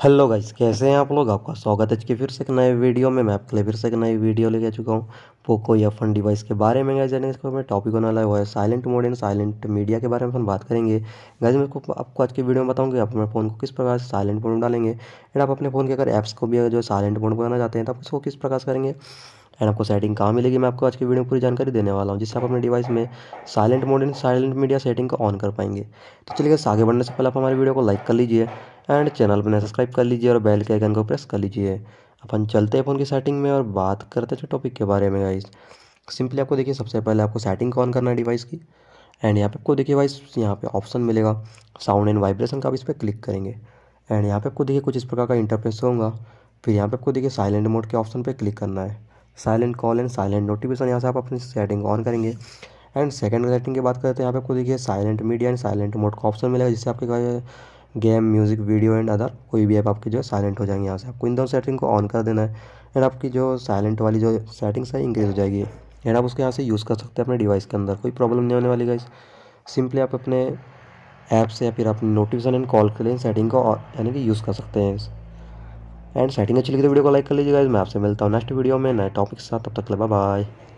hello guys कैसे हैं आप लोग आपका स्वागत है के फिर से एक नए वीडियो में मैं आपके लिए फिर से एक नई वीडियो लेके आ चुका हूँ पोको या फन डिवाइस के बारे में गाइस इसको मैं टॉपिक होने वाला हुआ है silent mode and silent media के बारे में हम बात करेंगे गाइस मैं आपको आज की वीडियो में बताऊँगी आप अपने फ़ोन को किस प्रकार से साइलेंट मोड डालेंगे एंड आप अपने फ़ोन के अगर ऐप्स को भी जो साइलेंट मोड बनाना चाहते हैं तो आप उसको किस प्रकार से करेंगे एंड आपको सेटिंग कहाँ मिलेगी मैं आपको आज की वीडियो में पूरी जानकारी देने वाला हूँ जिससे आप अपने डिवाइस में silent mode and silent media setting को ऑन कर पाएंगे तो चलिए आगे बढ़ने से पहले आप हमारे वीडियो को लाइक कर लीजिए एंड चैनल पर सब्सक्राइब कर लीजिए और बेल के आइकन को प्रेस कर लीजिए अपन चलते हैं फ़ोन की सेटिंग में और बात करते हैं टॉपिक के बारे में गाइस सिंपली आपको देखिए सबसे पहले आपको सेटिंग ऑन करना है डिवाइस की एंड यहाँ पे आपको देखिए वाइस यहाँ पे ऑप्शन मिलेगा साउंड एंड वाइब्रेशन का आप इस पर क्लिक करेंगे एंड यहाँ पे आपको देखिए कुछ इस प्रकार का इंटरफेस होगा फिर यहाँ पे आपको देखिए साइलेंट मोड के ऑप्शन पे क्लिक करना है silent call and silent notification यहाँ से आप अपनी सेटिंग ऑन करेंगे एंड सेकंड सेटिंग की बात करते हैं यहाँ पे आपको देखिए silent media and silent mode का ऑप्शन मिलेगा जिससे आपके game music video and other कोई भी ऐप आपकी जो है साइलेंट हो जाएंगे यहाँ से आपको इन दोनों सेटिंग को ऑन कर देना है एंड आपकी जो साइलेंट वाली जो सेटिंग्स है इंक्रीज हो जाएगी एंड आप उसके यहाँ से यूज़ कर सकते हैं अपने डिवाइस के अंदर कोई प्रॉब्लम नहीं होने वाली गाइस सिंपली आप अपने ऐप से या फिर अपने नोटिफिकेशन एंड कॉल के लिए सेटिंग को यानी कि यूज़ कर सकते हैं एंड सेटिंग अच्छी लगी तो वीडियो को लाइक कर लीजिएगा मैं आपसे मिलता हूँ नेक्स्ट वीडियो में नए टॉपिक के साथ तब तक बाय